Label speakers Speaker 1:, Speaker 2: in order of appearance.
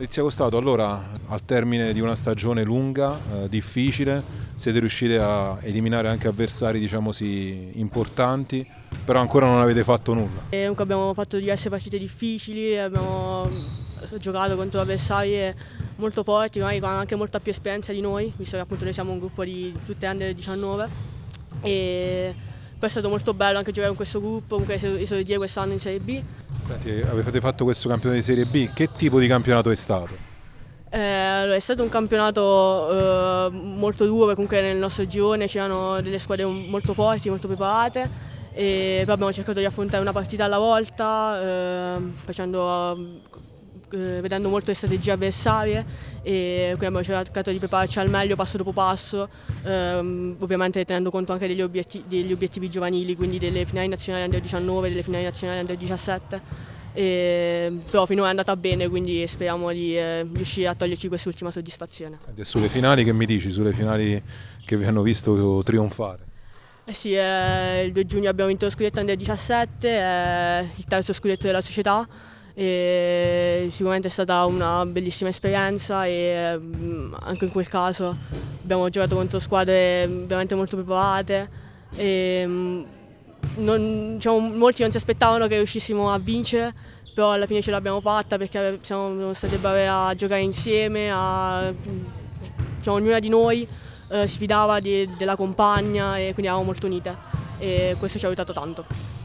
Speaker 1: Lizia Costato, allora al termine di una stagione lunga, eh, difficile, siete riusciti a eliminare anche avversari diciamo sì, importanti, però ancora non avete fatto nulla.
Speaker 2: E eh, comunque abbiamo fatto diverse partite difficili, abbiamo giocato contro avversari eh, molto forti, magari con anche molta più esperienza di noi, visto che appunto noi siamo un gruppo di tutte under 19. E poi è stato molto bello anche giocare con questo gruppo, con Isolegia quest'anno in Serie B.
Speaker 1: Senti, avete fatto questo campione di Serie B, che tipo di campionato è stato?
Speaker 2: Eh, allora, è stato un campionato eh, molto duro, perché comunque nel nostro girone c'erano delle squadre molto forti, molto preparate e poi abbiamo cercato di affrontare una partita alla volta eh, facendo eh, vedendo molto le strategie avversarie e quindi abbiamo cercato di prepararci al meglio passo dopo passo, ehm, ovviamente tenendo conto anche degli, obiettivi, degli obiettivi giovanili, quindi delle finali nazionali under 19, delle finali nazionali under 17. E, però finora è andata bene quindi speriamo di eh, riuscire a toglierci quest'ultima soddisfazione.
Speaker 1: E sulle finali che mi dici? Sulle finali che vi hanno visto trionfare?
Speaker 2: Eh sì, eh, il 2 giugno abbiamo vinto lo scudetto Under 17, eh, il terzo scudetto della società e sicuramente è stata una bellissima esperienza e mm, anche in quel caso abbiamo giocato contro squadre veramente molto preparate e mm, non, diciamo, molti non si aspettavano che riuscissimo a vincere però alla fine ce l'abbiamo fatta perché eh, siamo stati bravi a giocare insieme, a, diciamo, ognuna di noi eh, sfidava di, della compagna e quindi eravamo molto unite e questo ci ha aiutato tanto.